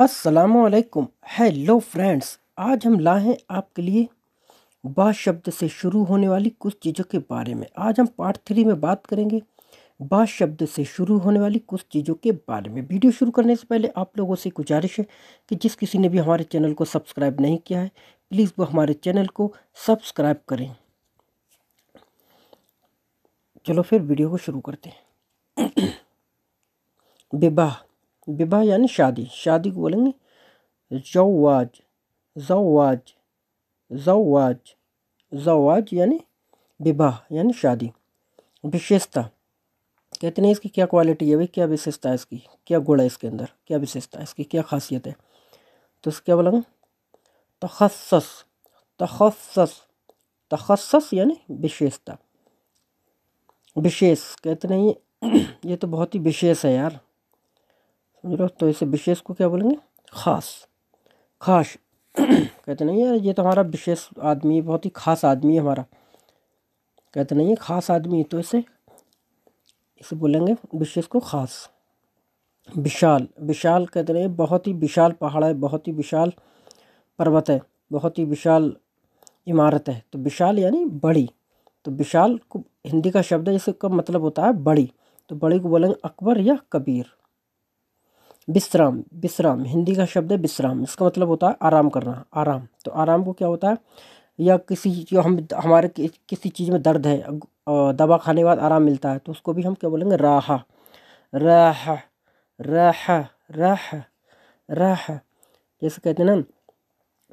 असलकुम hello friends आज हम लाए हैं आपके लिए बा शब्द से शुरू होने वाली कुछ चीज़ों के बारे में आज हम पार्ट थ्री में बात करेंगे बा शब्द से शुरू होने वाली कुछ चीज़ों के बारे में वीडियो शुरू करने से पहले आप लोगों से गुजारिश है कि जिस किसी ने भी हमारे चैनल को सब्सक्राइब नहीं किया है प्लीज़ वो हमारे चैनल को सब्सक्राइब करें चलो फिर वीडियो को शुरू करते हैं विवाह विवाह यानी शादी शादी को बोलेंगे जवाज जवाज जवाज जवाज यानी विवाह यानी शादी विशेषता कहते हैं इसकी क्या क्वालिटी है भाई क्या विशेषता है इसकी क्या गुण है इसके अंदर क्या विशेषता है इसकी क्या खासियत है तो इसका क्या बोलेंगे तखस तखस तखस यानी विशेषता विशेष कहते नहीं ये तो बहुत ही विशेष है यार समझ लो तो इसे विशेष को क्या बोलेंगे ख़ास खास कहते नहीं यार ये तो हमारा विशेष आदमी है बहुत ही ख़ास आदमी है हमारा कहते नहीं है ख़ास आदमी है तो इसे इसे बोलेंगे विशेष को ख़ास विशाल विशाल कहते नहीं बहुत ही विशाल पहाड़ है बहुत ही विशाल पर्वत है बहुत ही विशाल इमारत है तो विशाल यानी बड़ी तो विशाल को हिंदी का शब्द है जिसका मतलब होता है बड़ी तो बड़ी को बोलेंगे अकबर या कबीर विश्राम विश्राम हिंदी का शब्द है विश्राम इसका मतलब होता है आराम करना आराम तो आराम को क्या होता है या किसी जो हम हमारे किसी चीज़ में दर्द है दवा खाने के बाद आराम मिलता है तो उसको भी हम क्या बोलेंगे राह रह रह रह रह जैसे कहते हैं ना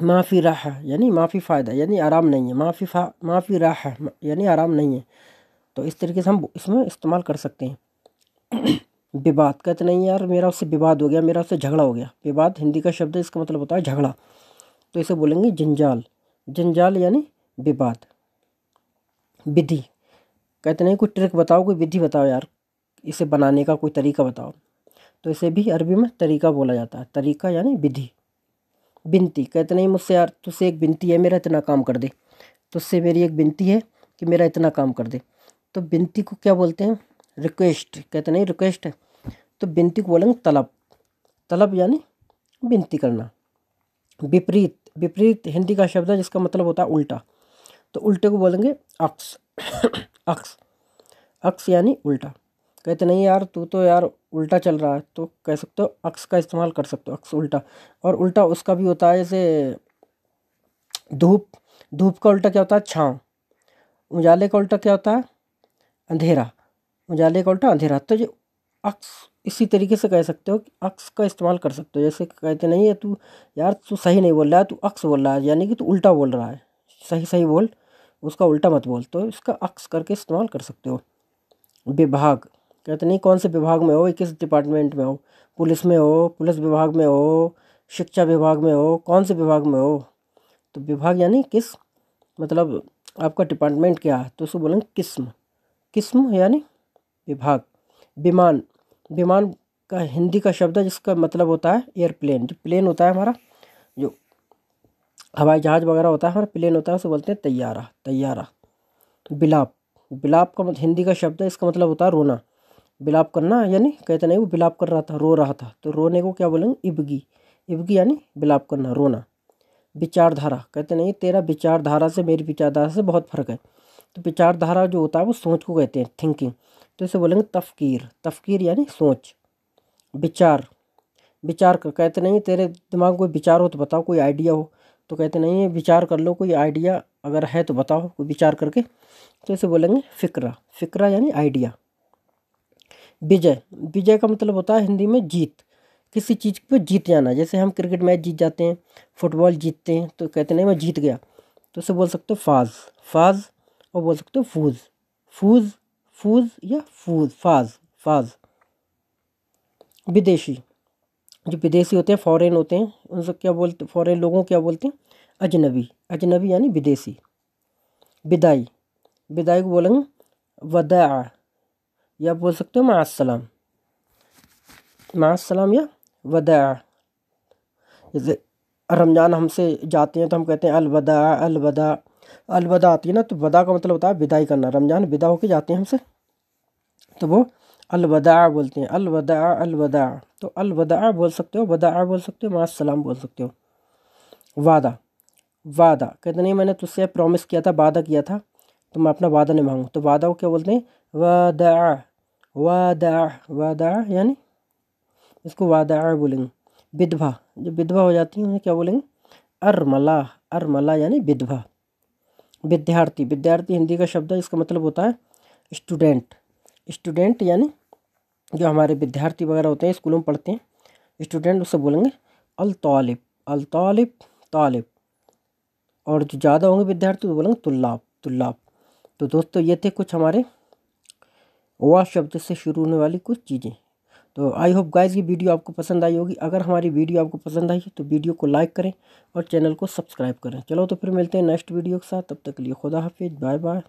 माफ़ी राह यानी माफ़ी फ़ायदा यानी आराम नहीं है माफ़ी फा माफ़ी राह यानी आराम नहीं है तो इस तरीके से हम इसमें इस्तेमाल कर सकते हैं विवाद कहते नहीं यार मेरा उससे विवाद हो गया मेरा उससे झगड़ा हो गया विवाद हिंदी का शब्द है इसका मतलब होता है झगड़ा तो इसे बोलेंगे जंजाल जंजाल यानी विवाद विधि कहते नहीं कोई ट्रिक बताओ कोई विधि बताओ यार इसे बनाने का कोई तरीका बताओ तो इसे भी अरबी में तरीका बोला जाता है तरीका यानी विधि बिनती कहते नहीं मुझसे यार तुझसे एक बिनती है मेरा इतना काम कर दे तुझसे मेरी एक बिनती है कि मेरा इतना काम कर दे तो बिनती को क्या बोलते हैं रिक्वेस्ट कहते नहीं रिक्वेस्ट है तो बिनती को बोलेंगे तलब तलब यानी बिनती करना विपरीत विपरीत हिंदी का शब्द है जिसका मतलब होता है उल्टा तो उल्टे को बोलेंगे अक्स अक्स अक्स यानी उल्टा कहते नहीं यार तू तो यार उल्टा चल रहा है तो कह सकते हो अक्स का इस्तेमाल कर सकते हो अक्स उल्टा और उल्टा उसका भी होता है जैसे धूप धूप का उल्टा क्या होता है छाँव उजाले का उल्टा क्या होता है अंधेरा उजाले का उल्टा अंधेरा तो ये अक्स इसी तरीके से कह सकते हो कि अक्स का इस्तेमाल कर सकते हो जैसे कहते नहीं है तू यार तू सही नहीं बोल रहा है तू अक्स बोल रहा है यानी कि तू उल्टा बोल रहा है सही सही बोल उसका उल्टा मत बोल तो इसका अक्स करके इस्तेमाल कर सकते हो विभाग कहते नहीं कौन से विभाग में हो किस डिपार्टमेंट में हो पुलिस में हो पुलिस विभाग में हो शिक्षा विभाग में हो कौन से विभाग में हो तो विभाग यानी किस मतलब आपका डिपार्टमेंट क्या है तो उसको बोलेंगे किस्म किस्म यानी विभाग विमान विमान का हिंदी का शब्द है जिसका मतलब होता है एयरप्लेन जो प्लेन होता है हमारा जो हवाई जहाज़ वगैरह होता है हमारा प्लेन होता है उसे बोलते हैं तैयारा तैयारा बिलाप बिलाप का मतलब हिंदी का शब्द है इसका मतलब होता है रोना बिलाप करना यानी कहते नहीं वो बिलाप कर रहा था रो रहा था तो रोने को क्या बोलेंगे इबगी इबगी यानी बिलाप करना रोना विचारधारा कहते नहीं तेरा विचारधारा से मेरी विचारधारा से बहुत फ़र्क है तो विचारधारा जो होता है वो सोच को कहते हैं थिंकिंग तो इसे बोलेंगे तफकीर तफकीर यानी सोच विचार विचार कर कहते नहीं तेरे दिमाग में कोई विचार हो तो बताओ कोई आइडिया हो तो कहते नहीं विचार कर लो कोई आइडिया अगर है तो बताओ कोई विचार करके तो इसे बोलेंगे फिक्रा फिक्रा यानी आइडिया विजय विजय का मतलब होता है हिंदी में जीत किसी चीज़ पे जीत जाना जैसे हम क्रिकेट मैच जीत जाते हैं फुटबॉल जीतते हैं तो कहते नहीं मैं जीत गया तो उसे बोल सकते हो फाज फाज और बोल सकते हो फूज फूज फूज या फूज फाज फाज विदेशी जो विदेशी होते हैं फॉरेन होते हैं उन सब क्या बोलते फॉरेन लोगों क्या बोलते हैं अजनबी अजनबी यानी विदेशी विदाई विदाई को बोलेंगे वदा या बोल सकते हो मासलाम मासलाम या वदा जैसे रमज़ान हमसे जाते हैं तो हम कहते हैं अलवदा अलवदा अलविदा आती है ना तो वदा का मतलब होता है विदाई करना रमज़ान विदा होके जाते हैं हमसे तो वो अलविदा बोलते हैं अलविदा अलविदा तो अलविदा बोल सकते हो वदा बोल सकते हो सलाम बोल सकते हो वादा वादा कहते नहीं मैंने तुझसे प्रॉमिस किया था वादा किया था तो मैं अपना वादा निभाऊँ तो वादा को क्या बोलते हैं वदा वदा वदा यानी इसको वादा बोलेंगे विधवा जो विधवा हो जाती है उन्हें क्या बोलेंगे अरमला अरमला यानी विधवा विद्यार्थी विद्यार्थी हिंदी का शब्द है इसका मतलब होता है स्टूडेंट स्टूडेंट यानी जो हमारे विद्यार्थी वगैरह होते हैं स्कूलों में पढ़ते हैं स्टूडेंट उससे बोलेंगे अल तालिब अल तालिब और जो ज़्यादा होंगे विद्यार्थी तो बोलेंगे तुल्लाब तुल्लाब तो दोस्तों ये थे कुछ हमारे वाह शब्द से शुरू होने वाली कुछ चीज़ें तो आई होप गाइस ये वीडियो आपको पसंद आई होगी अगर हमारी वीडियो आपको पसंद आई तो वीडियो को लाइक करें और चैनल को सब्सक्राइब करें चलो तो फिर मिलते हैं नेक्स्ट वीडियो के साथ तब तक के लिए खुदा हाफिज़ बाय बाय